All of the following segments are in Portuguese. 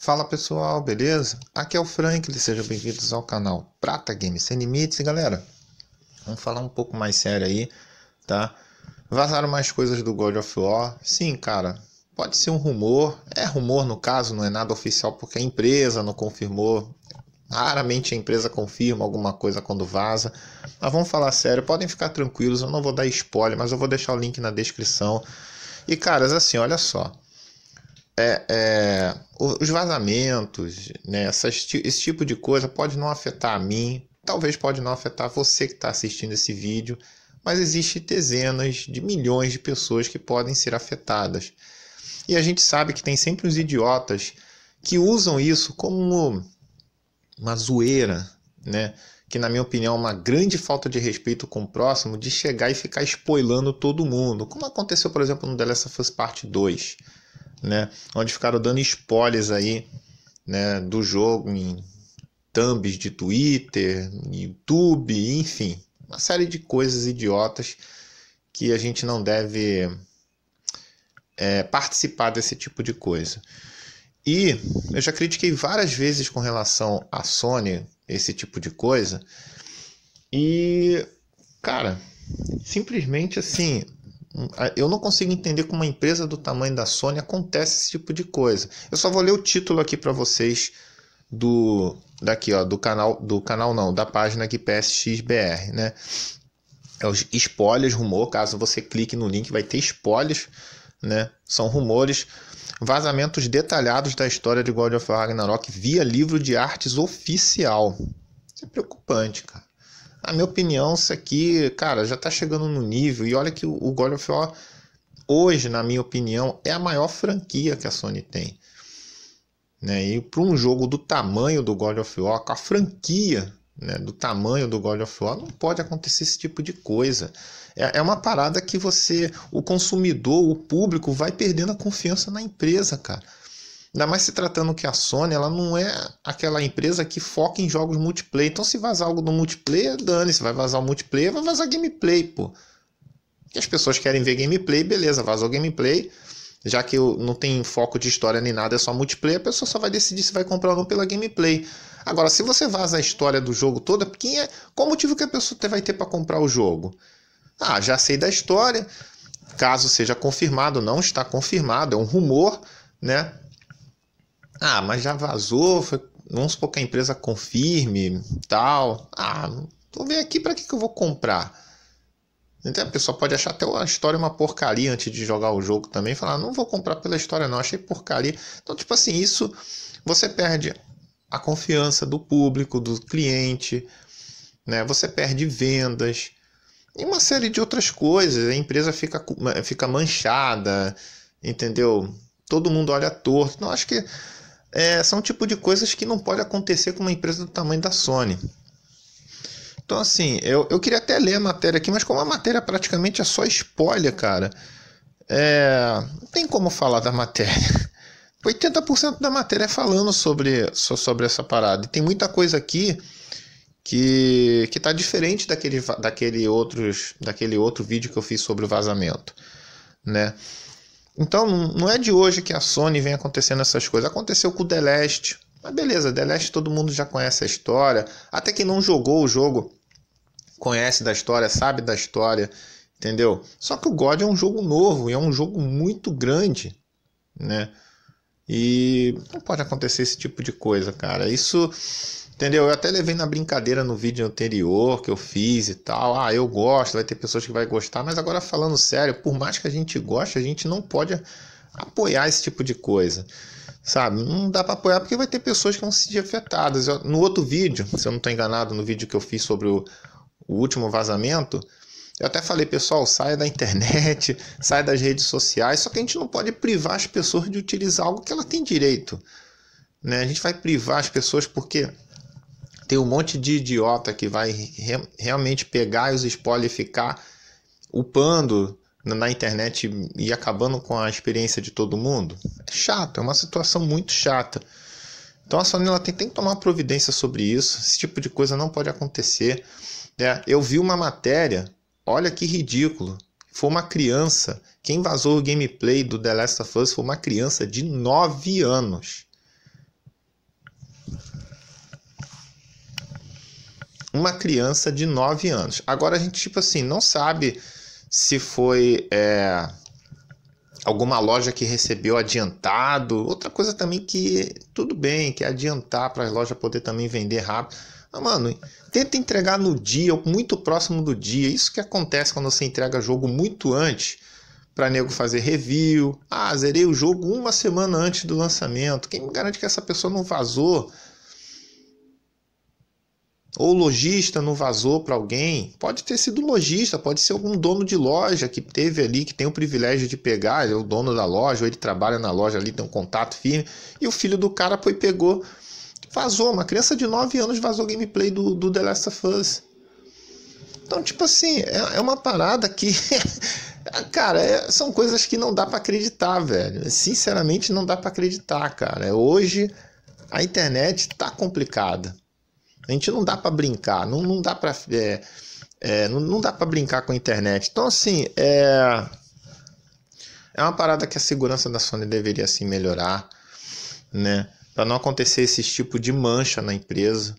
Fala pessoal, beleza? Aqui é o Frank, sejam bem-vindos ao canal Prata Games Sem Limites. E galera, vamos falar um pouco mais sério aí, tá? Vazaram mais coisas do God of War. Sim, cara, pode ser um rumor. É rumor no caso, não é nada oficial porque a empresa não confirmou. Raramente a empresa confirma alguma coisa quando vaza. Mas vamos falar sério, podem ficar tranquilos, eu não vou dar spoiler, mas eu vou deixar o link na descrição. E caras, assim, olha só é, é, os vazamentos, né, essas, esse tipo de coisa pode não afetar a mim, talvez pode não afetar você que está assistindo esse vídeo, mas existem dezenas de milhões de pessoas que podem ser afetadas. E a gente sabe que tem sempre os idiotas que usam isso como uma zoeira, né? que na minha opinião é uma grande falta de respeito com o próximo, de chegar e ficar spoilando todo mundo, como aconteceu, por exemplo, no The Last of Us Part 2 né? Onde ficaram dando spoilers aí, né? Do jogo em thumbs de Twitter, YouTube, enfim, uma série de coisas idiotas que a gente não deve é, participar desse tipo de coisa. E eu já critiquei várias vezes com relação à Sony esse tipo de coisa. E, cara, simplesmente assim, eu não consigo entender como uma empresa do tamanho da Sony acontece esse tipo de coisa. Eu só vou ler o título aqui para vocês do daqui, ó, do canal, do canal não, da página aqui PSXBR, né? É os spoilers, rumor, caso você clique no link vai ter spoilers, né? São rumores, vazamentos detalhados da história de God of Ragnarok via livro de artes oficial. Isso é preocupante, cara a minha opinião, isso aqui, cara, já tá chegando no nível. E olha que o, God of War, hoje, na minha opinião, é a maior franquia que a Sony tem. Né? E para um jogo do tamanho do God of War, com a franquia né, do tamanho do God of War, não pode acontecer esse tipo de coisa. É, é uma parada que você, o consumidor, o público, vai perdendo a confiança na empresa, cara. Ainda mais se tratando que a Sony ela não é aquela empresa que foca em jogos multiplayer. Então, se vazar algo no multiplayer, dane-se. Vai vazar o multiplayer, vai vazar gameplay, pô. Que as pessoas querem ver gameplay, beleza, vazou gameplay. Já que não tem foco de história nem nada, é só multiplayer, a pessoa só vai decidir se vai comprar ou não pela gameplay. Agora, se você vaza a história do jogo toda, quem é, qual motivo que a pessoa vai ter para comprar o jogo? Ah, já sei da história. Caso seja confirmado, não está confirmado, é um rumor, né? Ah, mas já vazou, foi... vamos supor que a empresa confirme tal. Ah, vou ver aqui para que, que eu vou comprar. Então a pessoa pode achar até a história uma porcaria antes de jogar o jogo também, falar, não vou comprar pela história não, achei porcaria. Então, tipo assim, isso você perde a confiança do público, do cliente, né? Você perde vendas e uma série de outras coisas. A empresa fica, fica manchada, entendeu? Todo mundo olha torto. Então, acho que é, são o tipo de coisas que não pode acontecer com uma empresa do tamanho da Sony. Então, assim, eu, eu queria até ler a matéria aqui, mas como a matéria praticamente é só spoiler, cara, é, não tem como falar da matéria. 80% da matéria é falando sobre, sobre essa parada. E tem muita coisa aqui que que tá diferente daquele daquele outros daquele outro vídeo que eu fiz sobre o vazamento, né? Então não é de hoje que a Sony vem acontecendo essas coisas. Aconteceu com o The Last. Mas beleza, The Last todo mundo já conhece a história. Até quem não jogou o jogo conhece da história, sabe da história, entendeu? Só que o God é um jogo novo e é um jogo muito grande, né? E não pode acontecer esse tipo de coisa, cara. Isso Entendeu? Eu até levei na brincadeira no vídeo anterior que eu fiz e tal. Ah, eu gosto, vai ter pessoas que vai gostar, mas agora falando sério, por mais que a gente goste, a gente não pode apoiar esse tipo de coisa. Sabe? Não dá para apoiar porque vai ter pessoas que vão se sentir afetadas. Eu, no outro vídeo, se eu não estou enganado, no vídeo que eu fiz sobre o, o último vazamento, eu até falei, pessoal, saia da internet, saia das redes sociais, só que a gente não pode privar as pessoas de utilizar algo que ela tem direito. Né? A gente vai privar as pessoas porque tem um monte de idiota que vai re realmente pegar os spoilers e ficar upando na internet e acabando com a experiência de todo mundo. É chato, é uma situação muito chata. Então a Sony ela tem, tem que tomar providência sobre isso. Esse tipo de coisa não pode acontecer. É, eu vi uma matéria, olha que ridículo. Foi uma criança. Quem vazou o gameplay do The Last of Us foi uma criança de 9 anos. uma criança de 9 anos. Agora a gente, tipo assim, não sabe se foi é, alguma loja que recebeu adiantado. Outra coisa também que tudo bem, que é adiantar para a loja poder também vender rápido. Ah, mano, tenta entregar no dia, muito próximo do dia. Isso que acontece quando você entrega jogo muito antes para nego fazer review. Ah, zerei o jogo uma semana antes do lançamento. Quem me garante que essa pessoa não vazou? ou o lojista não vazou para alguém, pode ter sido lojista, pode ser algum dono de loja que teve ali, que tem o privilégio de pegar, é o dono da loja, ou ele trabalha na loja ali, tem um contato firme, e o filho do cara foi pegou, vazou, uma criança de 9 anos vazou gameplay do, do The Last of Us. Então, tipo assim, é, é uma parada que, cara, é, são coisas que não dá para acreditar, velho. Sinceramente, não dá para acreditar, cara. Hoje, a internet tá complicada. A gente não dá para brincar, não, não dá para é, é, não, não dá para brincar com a internet. Então assim é é uma parada que a segurança da Sony deveria assim melhorar, né? Para não acontecer esse tipo de mancha na empresa.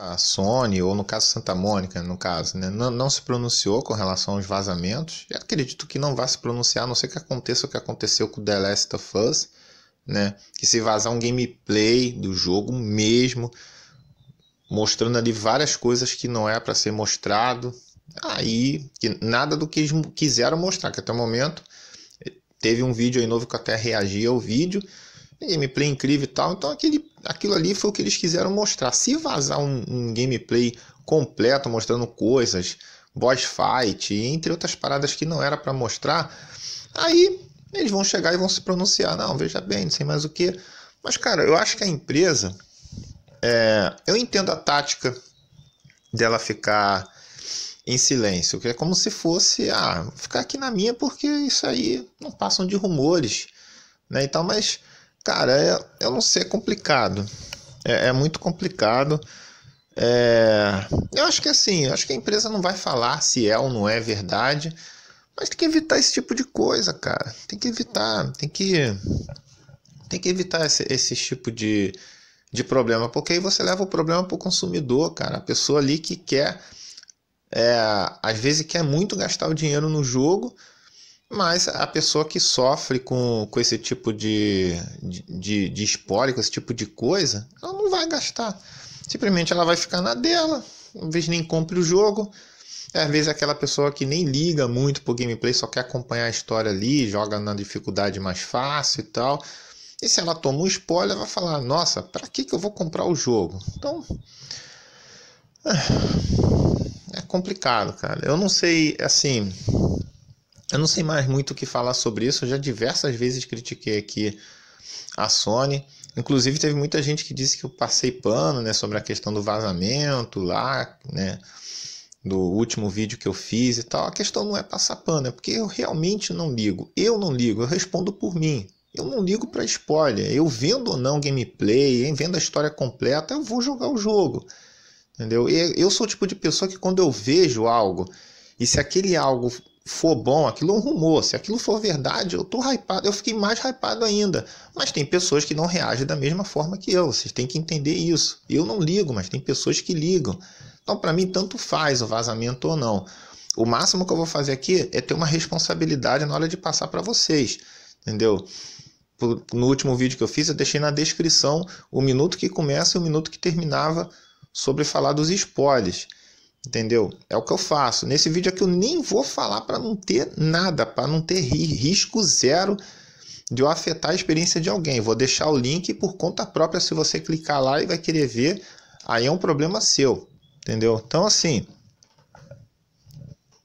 A Sony, ou no caso Santa Mônica, no caso, né, não, não se pronunciou com relação aos vazamentos. Eu acredito que não vai se pronunciar, a não ser que aconteça o que aconteceu com o The Last of Us, né? Que se vazar um gameplay do jogo mesmo, mostrando ali várias coisas que não é para ser mostrado. Aí, que nada do que eles quiseram mostrar, que até o momento eh, teve um vídeo aí novo que eu até reagi ao vídeo, gameplay incrível e tal. Então, aquele, aquilo ali foi o que eles quiseram mostrar. Se vazar um, um gameplay completo mostrando coisas, boss fight, entre outras paradas que não era para mostrar, aí eles vão chegar e vão se pronunciar. Não, veja bem, não sei mais o que. Mas, cara, eu acho que a empresa é, eu entendo a tática dela ficar em silêncio, que é como se fosse, ah, ficar aqui na minha porque isso aí não passam de rumores, né? Então, mas, cara, é, eu não sei, é complicado, é, é muito complicado. É, eu acho que assim, eu acho que a empresa não vai falar se é ou não é verdade, mas tem que evitar esse tipo de coisa, cara. Tem que evitar, tem que tem que evitar esse, esse tipo de, de problema, porque aí você leva o problema para o consumidor, cara. A pessoa ali que quer, é, às vezes quer muito gastar o dinheiro no jogo, mas a pessoa que sofre com, com esse tipo de, de, de spoiler, com esse tipo de coisa, ela não vai gastar. Simplesmente ela vai ficar na dela, talvez nem compre o jogo. É, às vezes aquela pessoa que nem liga muito pro gameplay, só quer acompanhar a história ali, joga na dificuldade mais fácil e tal. E se ela toma um spoiler, vai falar: Nossa, para que, que eu vou comprar o jogo? Então. Ah, é complicado, cara. Eu não sei, assim. Eu não sei mais muito o que falar sobre isso. Eu já diversas vezes critiquei aqui a Sony. Inclusive, teve muita gente que disse que eu passei pano né, sobre a questão do vazamento lá, né? do último vídeo que eu fiz e tal, a questão não é passar pano, é porque eu realmente não ligo. Eu não ligo, eu respondo por mim eu não ligo para spoiler. Eu vendo ou não gameplay, hein, vendo a história completa, eu vou jogar o jogo. Entendeu? E eu sou o tipo de pessoa que quando eu vejo algo, e se aquele algo for bom, aquilo é um rumor. Se aquilo for verdade, eu tô hypado, eu fiquei mais hypado ainda. Mas tem pessoas que não reagem da mesma forma que eu. Vocês têm que entender isso. Eu não ligo, mas tem pessoas que ligam. Então, para mim, tanto faz o vazamento ou não. O máximo que eu vou fazer aqui é ter uma responsabilidade na hora de passar para vocês. Entendeu? no último vídeo que eu fiz, eu deixei na descrição o minuto que começa e o minuto que terminava sobre falar dos spoilers. Entendeu? É o que eu faço. Nesse vídeo aqui eu nem vou falar para não ter nada, para não ter risco zero de eu afetar a experiência de alguém. Vou deixar o link por conta própria se você clicar lá e vai querer ver, aí é um problema seu. Entendeu? Então assim,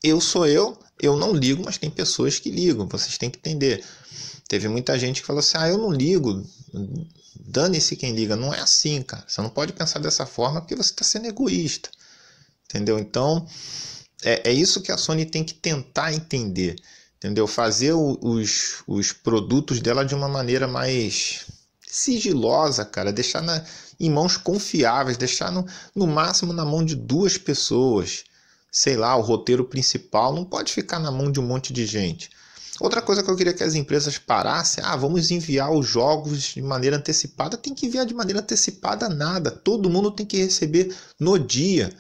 eu sou eu, eu não ligo, mas tem pessoas que ligam, vocês têm que entender. Teve muita gente que falou assim: ah, eu não ligo, dane-se quem liga. Não é assim, cara. Você não pode pensar dessa forma porque você está sendo egoísta. Entendeu? Então, é, é isso que a Sony tem que tentar entender. Entendeu? Fazer o, os, os produtos dela de uma maneira mais sigilosa, cara. Deixar na, em mãos confiáveis, deixar no, no máximo na mão de duas pessoas sei lá, o roteiro principal não pode ficar na mão de um monte de gente. Outra coisa que eu queria que as empresas parassem, ah, vamos enviar os jogos de maneira antecipada, tem que enviar de maneira antecipada nada, todo mundo tem que receber no dia.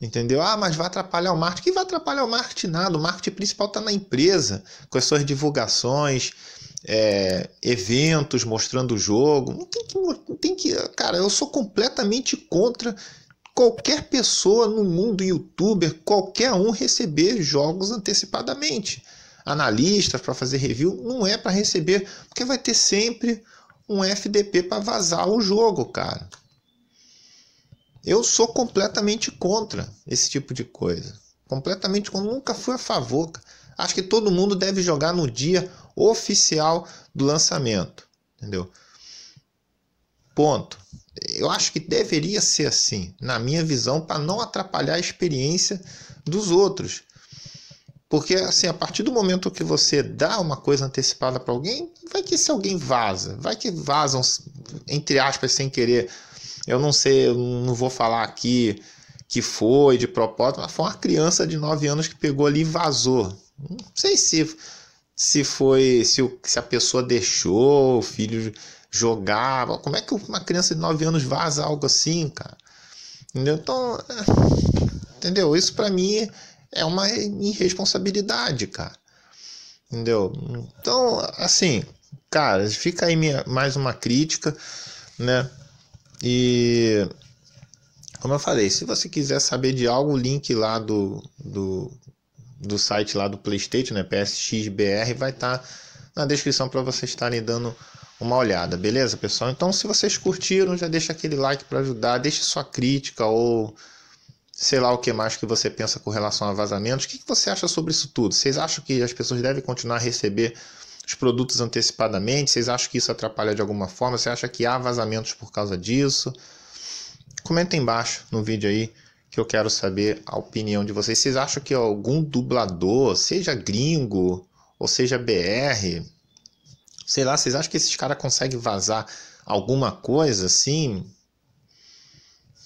Entendeu? Ah, mas vai atrapalhar o marketing. Que vai atrapalhar o marketing nada. O marketing principal está na empresa, com as suas divulgações, é, eventos mostrando o jogo. Não tem que, não tem que. Cara, eu sou completamente contra qualquer pessoa no mundo youtuber, qualquer um receber jogos antecipadamente. Analistas para fazer review não é para receber, porque vai ter sempre um FDP para vazar o jogo, cara. Eu sou completamente contra esse tipo de coisa. Completamente contra, nunca fui a favor. Acho que todo mundo deve jogar no dia oficial do lançamento, entendeu? Ponto eu acho que deveria ser assim, na minha visão, para não atrapalhar a experiência dos outros. Porque assim, a partir do momento que você dá uma coisa antecipada para alguém, vai que se alguém vaza, vai que vazam entre aspas sem querer. Eu não sei, eu não vou falar aqui que foi de propósito, mas foi uma criança de 9 anos que pegou ali e vazou. Não sei se se foi se, se a pessoa deixou o filho jogar. Como é que uma criança de 9 anos vaza algo assim, cara? Entendeu? Então, é, entendeu? Isso para mim é uma irresponsabilidade, cara. Entendeu? Então, assim, cara, fica aí minha, mais uma crítica, né? E como eu falei, se você quiser saber de algo, o link lá do, do, do site lá do PlayStation, né? PSXBR, vai estar tá na descrição para vocês estarem dando uma olhada, beleza, pessoal? Então, se vocês curtiram, já deixa aquele like para ajudar, deixe sua crítica ou sei lá o que mais que você pensa com relação a vazamentos. O que, que você acha sobre isso tudo? Vocês acham que as pessoas devem continuar a receber os produtos antecipadamente? Vocês acham que isso atrapalha de alguma forma? Você acha que há vazamentos por causa disso? Comenta embaixo no vídeo aí que eu quero saber a opinião de vocês. Vocês acham que algum dublador, seja gringo, ou seja BR. Sei lá, vocês acham que esses caras conseguem vazar alguma coisa assim?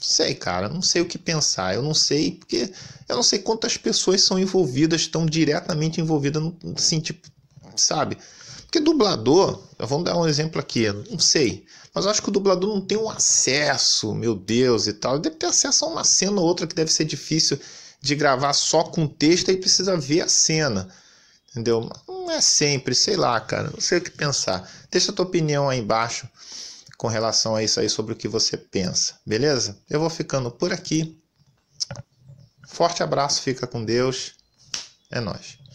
sei, cara, não sei o que pensar. Eu não sei, porque eu não sei quantas pessoas são envolvidas, estão diretamente envolvidas, assim, tipo, sabe? Porque dublador, vamos dar um exemplo aqui, não sei, mas acho que o dublador não tem um acesso, meu Deus e tal. Ele deve ter acesso a uma cena ou outra que deve ser difícil de gravar só com texto e precisa ver a cena entendeu? Não é sempre, sei lá, cara, não sei o que pensar. Deixa a tua opinião aí embaixo com relação a isso aí sobre o que você pensa, beleza? Eu vou ficando por aqui. Forte abraço, fica com Deus. É nós.